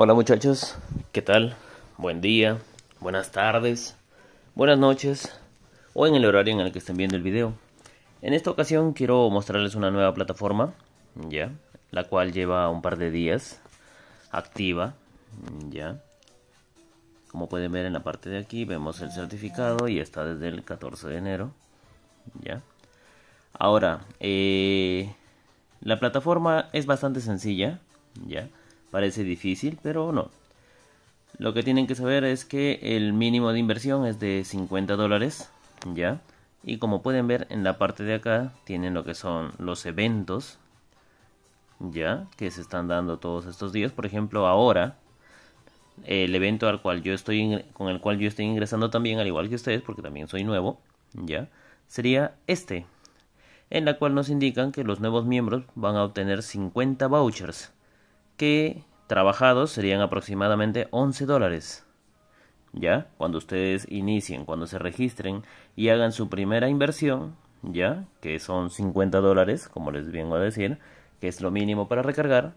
Hola muchachos, ¿qué tal? Buen día, buenas tardes, buenas noches o en el horario en el que estén viendo el video. En esta ocasión quiero mostrarles una nueva plataforma, ya, la cual lleva un par de días activa, ya. Como pueden ver en la parte de aquí vemos el certificado y está desde el 14 de enero, ya. Ahora, eh, la plataforma es bastante sencilla, ya Parece difícil, pero no. Lo que tienen que saber es que el mínimo de inversión es de 50 dólares, ¿ya? Y como pueden ver en la parte de acá tienen lo que son los eventos, ¿ya? Que se están dando todos estos días. Por ejemplo, ahora, el evento al cual yo estoy con el cual yo estoy ingresando también, al igual que ustedes, porque también soy nuevo, ¿ya? Sería este, en la cual nos indican que los nuevos miembros van a obtener 50 vouchers que trabajados serían aproximadamente 11 dólares. ¿Ya? Cuando ustedes inicien, cuando se registren y hagan su primera inversión, ¿ya? Que son 50 dólares, como les vengo a decir, que es lo mínimo para recargar,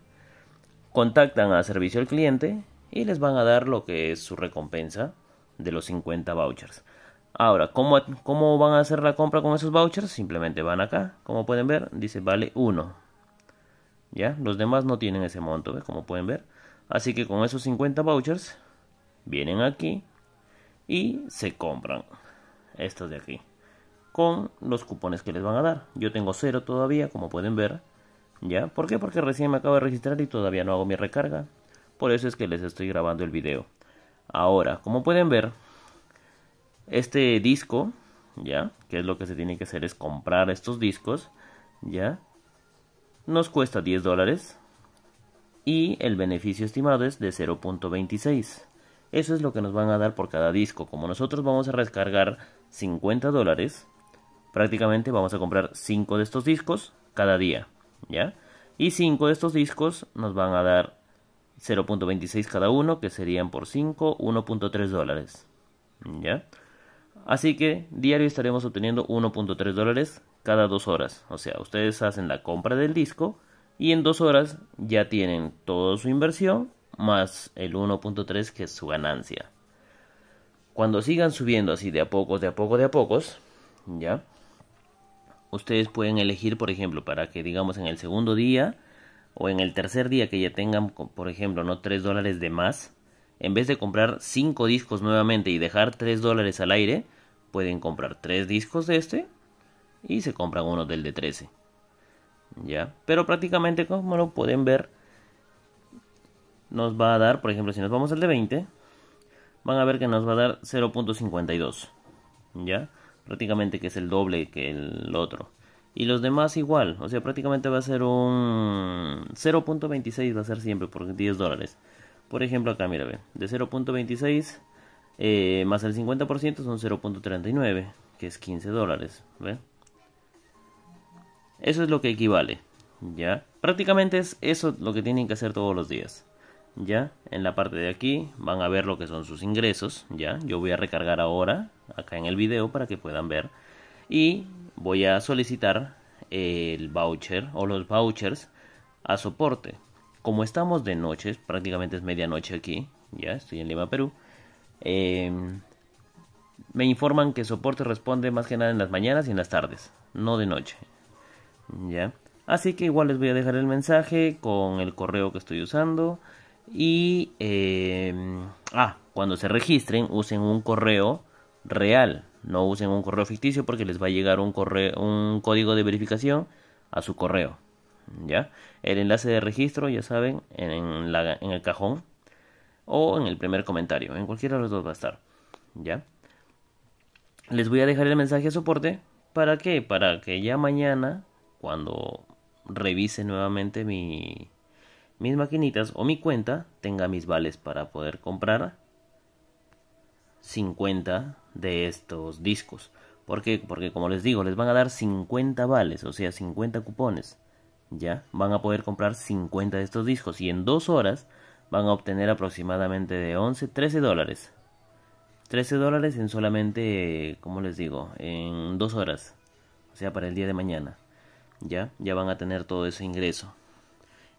contactan a servicio al cliente y les van a dar lo que es su recompensa de los 50 vouchers. Ahora, ¿cómo, ¿cómo, van a hacer la compra con esos vouchers? Simplemente van acá, como pueden ver, dice vale 1. ¿ya? Los demás no tienen ese monto, como pueden ver. Así que con esos 50 vouchers vienen aquí y se compran estos de aquí con los cupones que les van a dar. Yo tengo cero todavía, como pueden ver. ¿Ya? ¿Por qué? Porque recién me acabo de registrar y todavía no hago mi recarga. Por eso es que les estoy grabando el video. Ahora, como pueden ver, este disco, ¿ya? Que es lo que se tiene que hacer es comprar estos discos, ¿ya? nos cuesta 10 dólares y el beneficio estimado es de 0.26. Eso es lo que nos van a dar por cada disco. Como nosotros vamos a rescargar 50 dólares, prácticamente vamos a comprar 5 de estos discos cada día, ¿ya? Y 5 de estos discos nos van a dar 0.26 cada uno, que serían por 5, 1.3 dólares, ¿ya? Así que diario estaremos obteniendo 1.3 dólares cada dos horas. O sea, ustedes hacen la compra del disco y en dos horas ya tienen toda su inversión más el 1.3 que es su ganancia. Cuando sigan subiendo así de a pocos, de a poco, de a pocos, ¿ya? Ustedes pueden elegir, por ejemplo, para que digamos en el segundo día o en el tercer día que ya tengan, por ejemplo, no 3 dólares de más, en vez de comprar 5 discos nuevamente y dejar 3 dólares al aire, pueden comprar 3 discos de este y se compran uno del de 13. ¿Ya? Pero prácticamente como lo pueden ver, nos va a dar, por ejemplo, si nos vamos al de 20, van a ver que nos va a dar 0.52. ¿Ya? Prácticamente que es el doble que el otro. Y los demás igual, o sea, prácticamente va a ser un 0.26 va a ser siempre por 10 dólares. Por ejemplo, acá, mira, de 0.26 eh, más el 50% son 0.39, que es 15 dólares. Eso es lo que equivale. ¿Ya? Prácticamente es eso lo que tienen que hacer todos los días. ¿Ya? En la parte de aquí van a ver lo que son sus ingresos. ¿Ya? Yo voy a recargar ahora, acá en el video, para que puedan ver. Y voy a solicitar el voucher o los vouchers a soporte como estamos de noche, prácticamente es medianoche aquí, ya estoy en Lima, Perú, em, me informan que soporte responde más que nada en las mañanas y en las tardes, no de noche. ¿Ya? Así que igual les voy a dejar el mensaje con el correo que estoy usando. Y... Em, ah, cuando se registren usen un correo real. No usen un correo ficticio porque les va a llegar un, correo, un código de verificación a su correo. ¿ya? El enlace de registro, ya saben, en, la, en el cajón o en el primer comentario. En cualquiera de los dos va a estar, ¿ya? Les voy a dejar el mensaje de soporte. ¿Para qué? Para que ya mañana, cuando revise nuevamente mi, mis maquinitas o mi cuenta, tenga mis vales para poder comprar 50 de estos discos. ¿Por qué? Porque como les digo, les van a dar 50 vales, o sea, 50 cupones ya van a poder comprar 50 de estos discos y en dos horas van a obtener aproximadamente de 11, 13 dólares. 13 dólares en solamente, como les digo, en dos horas. O sea, para el día de mañana. Ya, ya van a tener todo ese ingreso.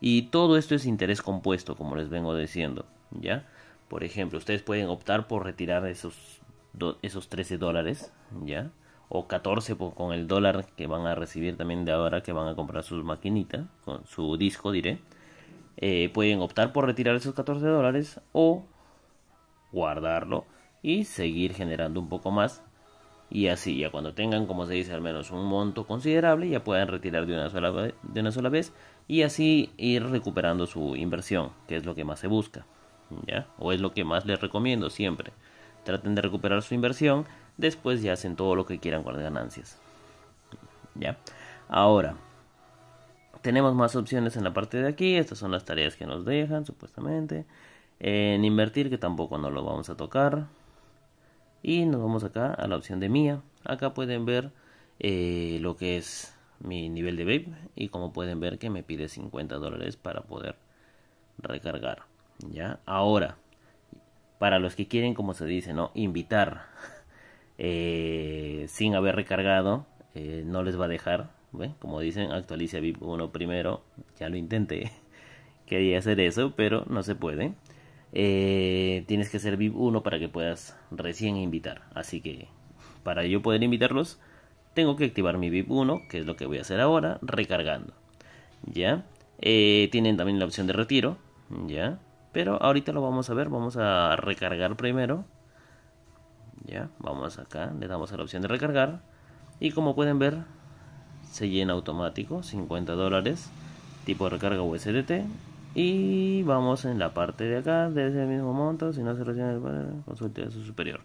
Y todo esto es interés compuesto, como les vengo diciendo. Ya, por ejemplo, ustedes pueden optar por retirar esos, esos 13 dólares. Ya, o 14 con el dólar que van a recibir también de ahora que van a comprar sus maquinita, con su disco diré, eh, pueden optar por retirar esos 14 dólares o guardarlo y seguir generando un poco más. Y así, ya cuando tengan, como se dice, al menos un monto considerable, ya pueden retirar de una sola, de una sola vez y así ir recuperando su inversión, que es lo que más se busca, ¿ya? O es lo que más les recomiendo siempre. Traten de recuperar su inversión Después ya hacen todo lo que quieran con las ganancias. ¿Ya? Ahora, tenemos más opciones en la parte de aquí. Estas son las tareas que nos dejan, supuestamente. Eh, en invertir, que tampoco no lo vamos a tocar. Y nos vamos acá a la opción de mía. Acá pueden ver eh, lo que es mi nivel de vape. Y como pueden ver que me pide 50 dólares para poder recargar. Ya, ahora, para los que quieren, como se dice, ¿no? Invitar eh, sin haber recargado, eh, no les va a dejar. Como dicen, actualice VIP 1 primero. Ya lo intenté. Quería hacer eso, pero no se puede. Eh, tienes que hacer VIP 1 para que puedas recién invitar. Así que para yo poder invitarlos, tengo que activar mi VIP 1, que es lo que voy a hacer ahora, recargando. ¿Ya? tienen también la opción de retiro, ¿ya? Pero ahorita lo vamos a ver, vamos a recargar primero. Ya, vamos acá, le damos a la opción de recargar. Y como pueden ver, se llena automático, 50 dólares, tipo de recarga USDT. Y vamos en la parte de acá, desde el mismo monto, si no se recibe pues, consulte a su superior.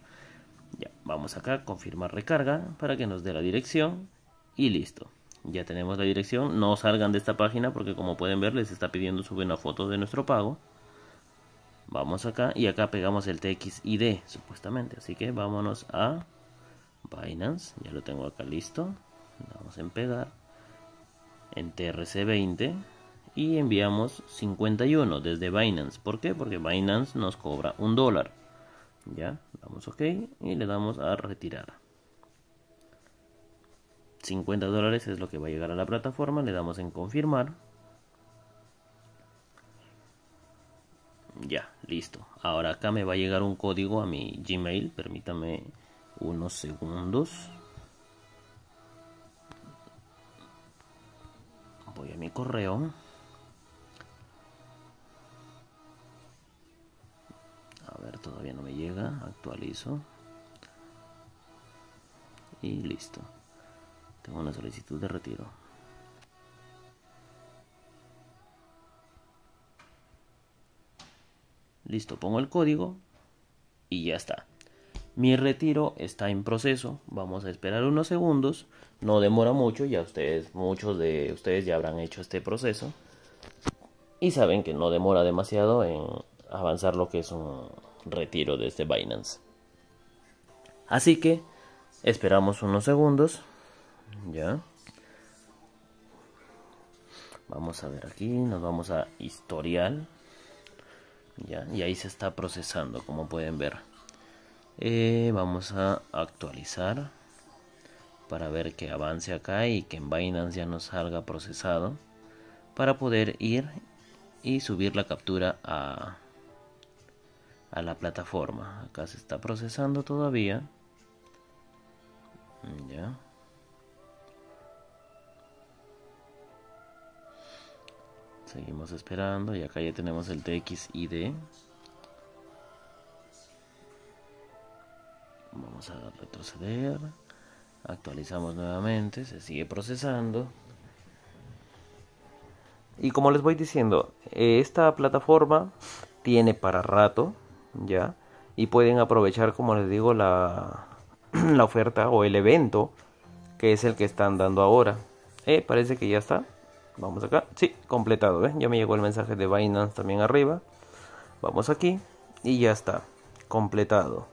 Ya, vamos acá, confirmar recarga para que nos dé la dirección y listo. Ya tenemos la dirección, no salgan de esta página porque como pueden ver les está pidiendo subir una foto de nuestro pago. Vamos acá y acá pegamos el TXID supuestamente. Así que vámonos a Binance. Ya lo tengo acá listo. Vamos en pegar. En TRC20. Y enviamos 51 desde Binance. ¿Por qué? Porque Binance nos cobra un dólar. Ya, damos OK y le damos a retirar. 50 dólares es lo que va a llegar a la plataforma. Le damos en confirmar. Listo. Ahora acá me va a llegar un código a mi Gmail. Permítame unos segundos. Voy a mi correo. A ver, todavía no me llega. Actualizo. Y listo. Tengo una solicitud de retiro. Listo, pongo el código y ya está. Mi retiro está en proceso. Vamos a esperar unos segundos. No demora mucho, ya ustedes, muchos de ustedes ya habrán hecho este proceso. Y saben que no demora demasiado en avanzar lo que es un retiro de este Binance. Así que esperamos unos segundos. Ya. Vamos a ver aquí, nos vamos a historial. ¿ya? y ahí se está procesando como pueden ver eh, vamos a actualizar para ver que avance acá y que en Binance ya nos salga procesado para poder ir y subir la captura a, a la plataforma acá se está procesando todavía ya Seguimos esperando y acá ya tenemos el TXID. Vamos a retroceder. Actualizamos nuevamente, se sigue procesando. Y como les voy diciendo, esta plataforma tiene para rato, ¿ya? Y pueden aprovechar, como les digo, la, la oferta o el evento que es el que están dando ahora. Eh, parece que ya está. Vamos acá. Sí, completado, Ya me llegó el mensaje de Binance también arriba. Vamos aquí. Y ya está. Completado.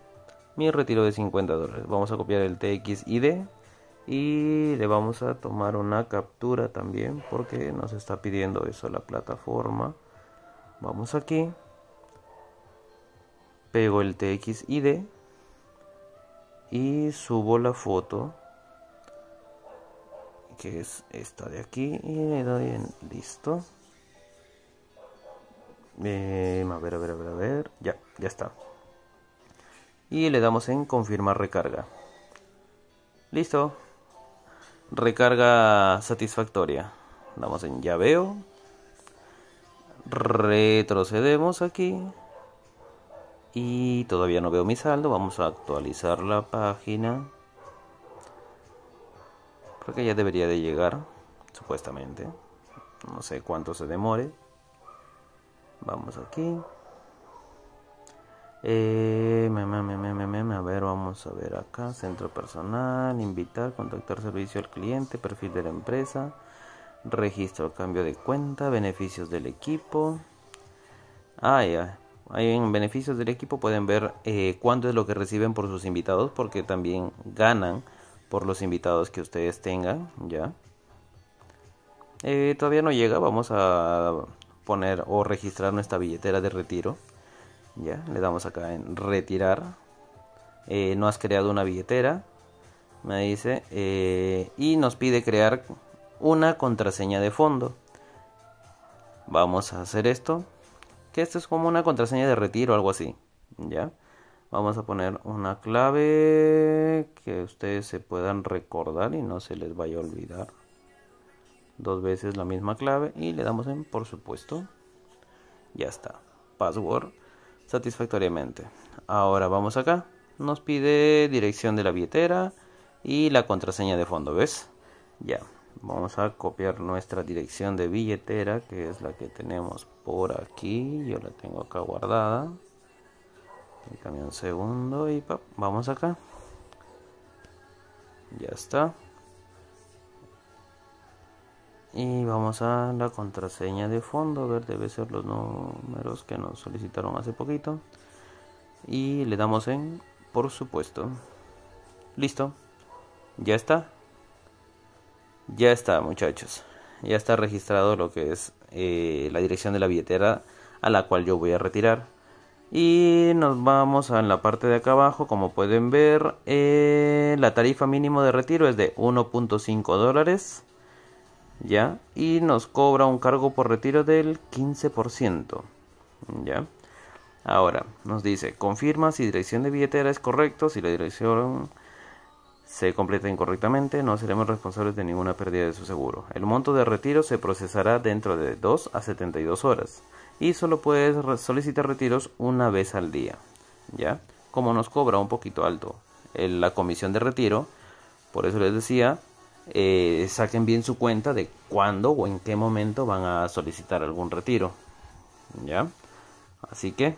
Mi retiro de 50 dólares. Vamos a copiar el TXID. Y le vamos a tomar una captura también. Porque nos está pidiendo eso la plataforma. Vamos aquí. Pego el TXID. Y subo la foto que es esta de aquí y le doy en listo a ver a ver a ver a ver ya ya está y le damos en confirmar recarga listo recarga satisfactoria damos en ya veo retrocedemos aquí y todavía no veo mi saldo vamos a actualizar la página Creo que ya debería de llegar, supuestamente. No sé cuánto se demore. Vamos aquí. Eh, a ver, vamos a ver acá. Centro personal, invitar, contactar servicio al cliente, perfil de la empresa, registro, cambio de cuenta, beneficios del equipo. Ah, ya. En beneficios del equipo pueden ver eh, cuánto es lo que reciben por sus invitados porque también ganan por los invitados que ustedes tengan, ¿ya? Eh, todavía no llega, vamos a poner o registrar nuestra billetera de retiro. Ya, le damos acá en retirar. Eh, no has creado una billetera, me dice. Eh, y nos pide crear una contraseña de fondo. Vamos a hacer esto. Que esto es como una contraseña de retiro algo así. Ya. Vamos a poner una clave que ustedes se puedan recordar y no se les vaya a olvidar. Dos veces la misma clave y le damos en por supuesto. Ya está. Password satisfactoriamente. Ahora vamos acá. Nos pide dirección de la billetera y la contraseña de fondo, ¿ves? Ya. Vamos a copiar nuestra dirección de billetera, que es la que tenemos por aquí. Yo la tengo acá guardada el camión segundo y vamos acá ya está y vamos a la contraseña de fondo a ver debe ser los números que nos solicitaron hace poquito y le damos en por supuesto listo ya está ya está muchachos ya está registrado lo que es eh, la dirección de la billetera a la cual yo voy a retirar y nos vamos a la parte de acá abajo como pueden ver eh, la tarifa mínimo de retiro es de 1.5 dólares ya y nos cobra un cargo por retiro del 15% ya ahora nos dice confirma si dirección de billetera es correcto si la dirección se completa incorrectamente no seremos responsables de ninguna pérdida de su seguro el monto de retiro se procesará dentro de 2 a 72 horas y solo puedes solicitar retiros una vez al día, ¿ya? Como nos cobra un poquito alto eh, la comisión de retiro, por eso les decía, eh, saquen bien su cuenta de cuándo o en qué momento van a solicitar algún retiro, ¿ya? Así que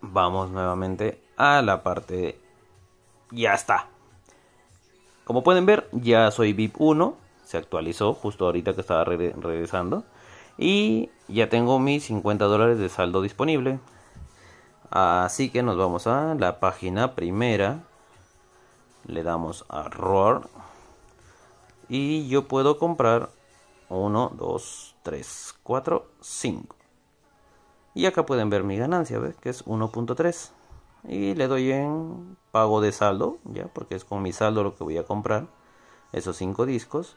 vamos nuevamente a la parte Ya está. Como pueden ver, ya soy VIP 1, se actualizó justo ahorita que estaba regresando y ya tengo mis 50 dólares de saldo disponible. Así que nos vamos a la página primera. Le damos a ROAR. Y yo puedo comprar 1, 2, 3, 4, 5. Y acá pueden ver mi ganancia, ¿ves? Que es 1.3. Y le doy en pago de saldo, ya, porque es con mi saldo lo que voy a comprar. Esos 5 discos.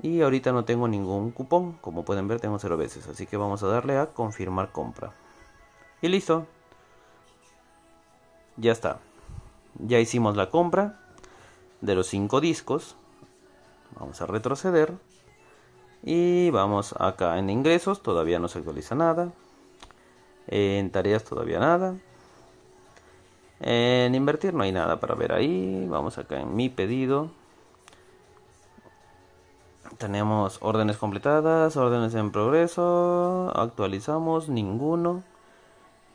Y ahorita no tengo ningún cupón, como pueden ver tengo 0 veces, así que vamos a darle a confirmar compra. Y listo. Ya está. Ya hicimos la compra de los cinco discos. Vamos a retroceder. Y vamos acá en ingresos, todavía no se actualiza nada. En tareas todavía nada. En invertir no hay nada para ver ahí. Vamos acá en mi pedido. Tenemos órdenes completadas, órdenes en progreso, actualizamos, ninguno.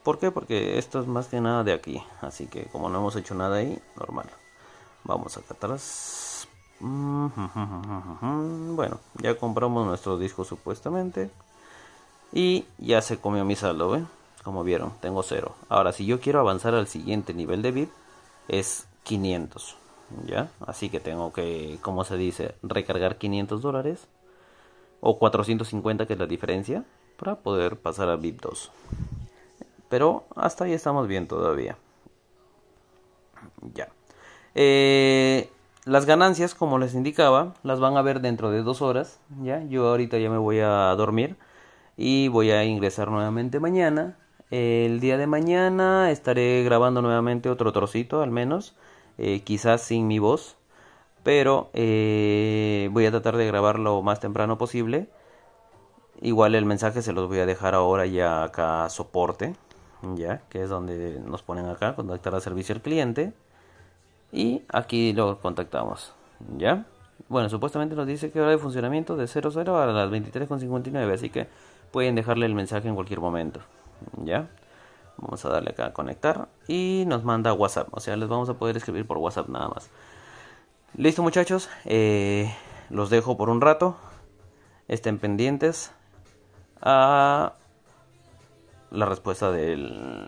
¿Por qué? Porque esto es más que nada de aquí. Así que como no hemos hecho nada ahí, normal. Vamos acá atrás. Mm, bueno, ya compramos nuestro disco supuestamente. Y ya se comió mi saldo, Como vieron, tengo cero. Ahora, si yo quiero avanzar al siguiente nivel de bit, es 500. ¿ya? Así que tengo que, como se dice, recargar 500 dólares o 450 que es la diferencia para poder pasar a VIP 2. Pero hasta ahí estamos bien todavía. Ya. Eh, las ganancias, como les indicaba, las van a ver dentro de dos horas. Ya, yo ahorita ya me voy a dormir y voy a ingresar nuevamente mañana. El día de mañana estaré grabando nuevamente otro trocito, al menos eh, quizás sin mi voz, pero eh, voy a tratar de grabarlo lo más temprano posible. Igual el mensaje se los voy a dejar ahora ya acá soporte, ya que es donde nos ponen acá contactar al servicio al cliente y aquí lo contactamos, ya. Bueno, supuestamente nos dice que hora de funcionamiento de 00 a las 23.59, así que pueden dejarle el mensaje en cualquier momento, ya. Vamos a darle acá a conectar y nos manda WhatsApp. O sea, les vamos a poder escribir por WhatsApp nada más. Listo muchachos, eh, los dejo por un rato. Estén pendientes a la respuesta del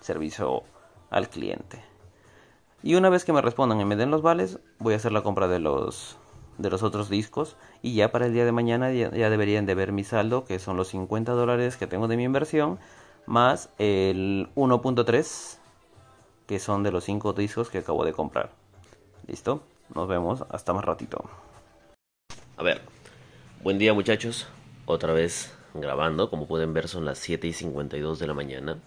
servicio al cliente. Y una vez que me respondan y me den los vales, voy a hacer la compra de los de los otros discos y ya para el día de mañana ya, ya, deberían de ver mi saldo que son los 50 dólares que tengo de mi inversión más el 1.3 que son de los 5 discos que acabo de comprar. ¿Listo? Nos vemos, hasta más ratito. A ver, buen día muchachos, otra vez grabando, como pueden ver son las 7 y 52 de la mañana.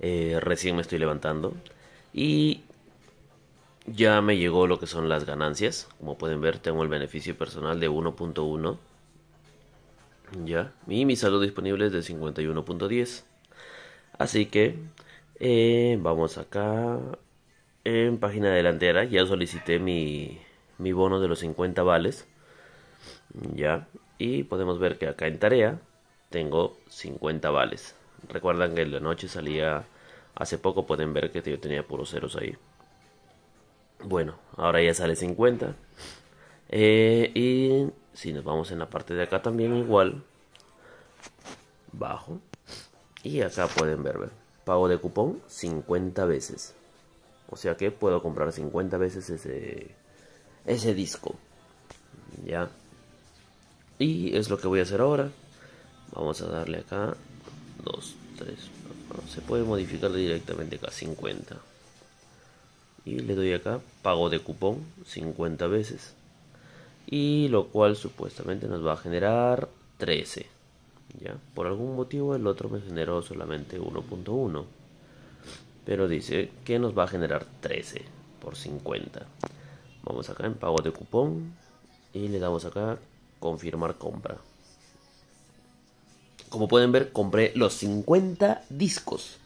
Eh, recién me estoy levantando y ya me llegó lo que son las ganancias. Como pueden ver tengo el beneficio personal de 1.1 ¿ya? Y mi saldo disponible es de 51.10. Así que eh, vamos acá en página delantera. Ya solicité mi, mi bono de los 50 vales. Ya. Y podemos ver que acá en tarea tengo 50 vales. Recuerdan que en la noche salía hace poco. Pueden ver que yo tenía puros ceros ahí. Bueno, ahora ya sale 50. Eh, y si nos vamos en la parte de acá también igual bajo y acá pueden ver, pago de cupón 50 veces o sea que puedo comprar 50 veces ese ese disco ya y es lo que voy a hacer ahora vamos a darle acá 2 3 se puede modificar directamente acá 50 y le doy acá pago de cupón 50 veces y lo cual supuestamente nos va a generar 13. ¿ya? Por algún motivo el otro me generó solamente 1.1, pero dice que nos va a generar 13 por 50. Vamos acá en pago de cupón y le damos acá confirmar compra. Como pueden ver, compré los 50 discos.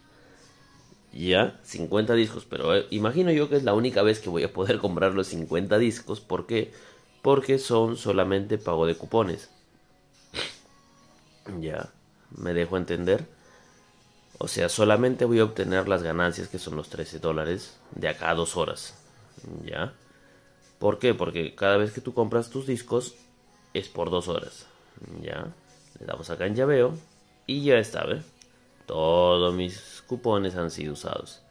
Ya, 50 discos, pero eh, imagino yo que es la única vez que voy a poder comprar los 50 discos porque porque son solamente pago de cupones. ya, me dejo entender. O sea, solamente voy a obtener las ganancias que son los 13 dólares de acá a dos horas. ¿Ya? ¿Por qué? Porque cada vez que tú compras tus discos es por dos horas. ¿Ya? Le damos acá en llaveo y ya está, ¿ve? Todos mis cupones han sido usados.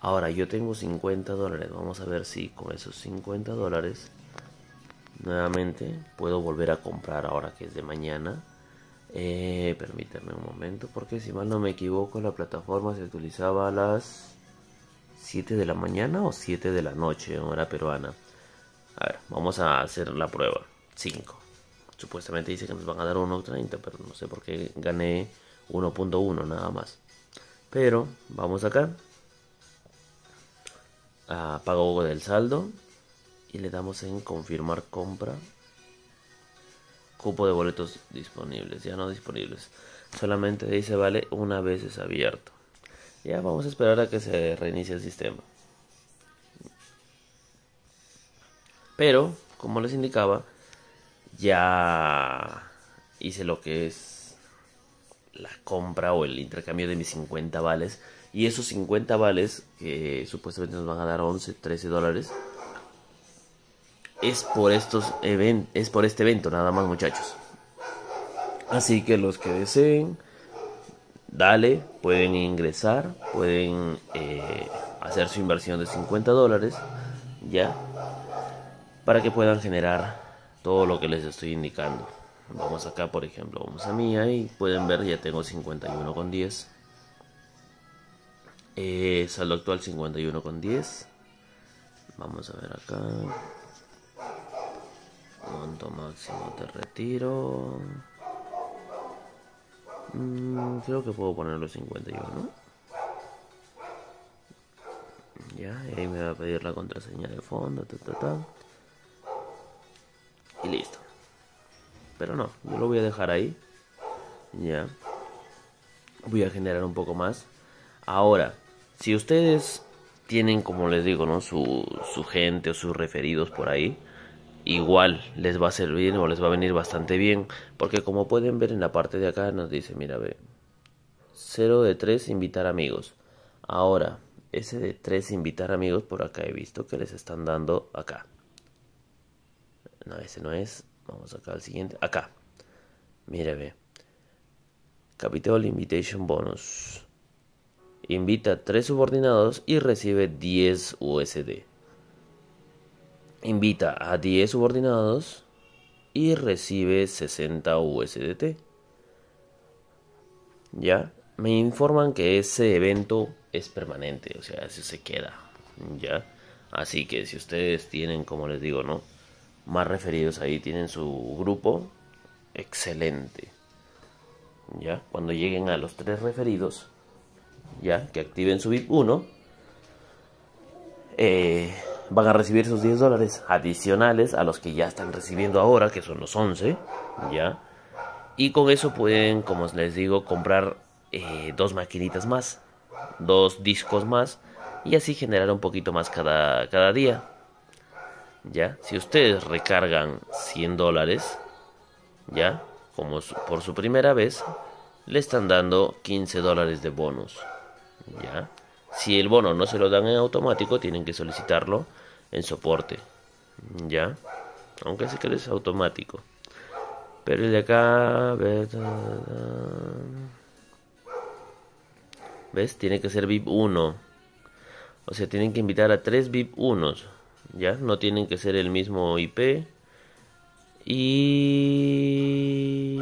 Ahora yo tengo 50 dólares. Vamos a ver si con esos 50 dólares nuevamente puedo volver a comprar ahora que es de mañana eh, permítanme un momento porque si mal no me equivoco la plataforma se utilizaba a las 7 de la mañana o 7 de la noche hora peruana a ver vamos a hacer la prueba 5 supuestamente dice que nos van a dar 1.30 pero no sé por qué gané 1.1 nada más pero vamos acá apago ah, del saldo y le damos en confirmar compra. Cupo de boletos disponibles, ya no disponibles. Solamente dice vale una vez es abierto. Ya vamos a esperar a que se reinicie el sistema. Pero, como les indicaba, ya hice lo que es la compra o el intercambio de mis 50 vales. Y esos 50 vales, que supuestamente nos van a dar 11, 13 dólares, es por estos event es por este evento nada más muchachos así que los que deseen dale pueden ingresar pueden eh, hacer su inversión de 50 dólares ya para que puedan generar todo lo que les estoy indicando vamos acá por ejemplo vamos a mí ahí pueden ver ya tengo 51.10 con eh, saldo actual 51.10 con vamos a ver acá Monto máximo te retiro. Mm, creo que puedo poner los 50 ¿no? Ya, y ahí me va a pedir la contraseña de fondo, Y listo. Pero no, yo lo voy a dejar ahí. Ya. Voy a generar un poco más. Ahora, si ustedes tienen, como les digo, ¿no? Su, su gente o sus referidos por ahí igual les va a servir o les va a venir bastante bien, porque como pueden ver en la parte de acá nos dice, mira, ve, 0 de 3 invitar amigos. Ahora, ese de 3 invitar amigos por acá he visto que les están dando acá. No, ese no es. Vamos acá al siguiente. Acá. Mira, ve. Capital Invitation Bonus. Invita 3 subordinados y recibe 10 USD invita a 10 subordinados y recibe 60 USDT. Ya, me informan que ese evento es permanente, o sea, eso se queda. Ya, así que si ustedes tienen, como les digo, ¿no? Más referidos ahí, tienen su grupo, excelente. Ya, cuando lleguen a los tres referidos, ya, que activen su VIP 1 van a recibir esos 10 dólares adicionales a los que ya están recibiendo ahora, que son los 11, ¿ya? Y con eso pueden, como les digo, comprar eh, dos maquinitas más, dos discos más, y así generar un poquito más cada, cada día, ¿ya? Si ustedes recargan 100 dólares, ¿ya? Como por su primera vez, le están dando 15 dólares de bonus, ¿ya? Si el bono no se lo dan en automático, tienen que solicitarlo en soporte. ¿Ya? Aunque sí que es automático. Pero el de acá... ¿Ves? Tiene que ser VIP 1. O sea, tienen que invitar a 3 VIP 1. ¿Ya? No tienen que ser el mismo IP. Y...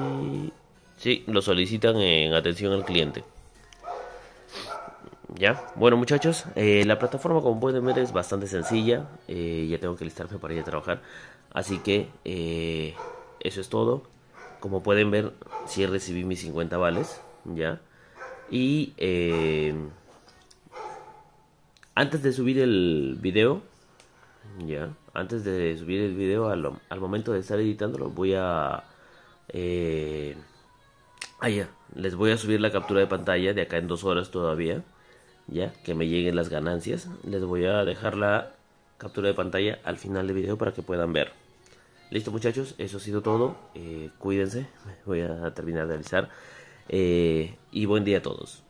Sí, lo solicitan en atención al cliente. Ya, bueno muchachos, eh, la plataforma como pueden ver es bastante sencilla, eh, ya tengo que listarme para ir a trabajar, así que eh, eso es todo, como pueden ver sí recibí mis 50 vales, ya, y antes de subir el video, ya, antes de subir el video al, momento de estar editándolo voy a... Ah, les voy a subir la captura de pantalla de acá en dos horas todavía ya que me lleguen las ganancias. Les voy a dejar la captura de pantalla al final del video para que puedan ver. Listo muchachos, eso ha sido todo. Eh, cuídense, voy a terminar de avisar. Eh, y buen día a todos.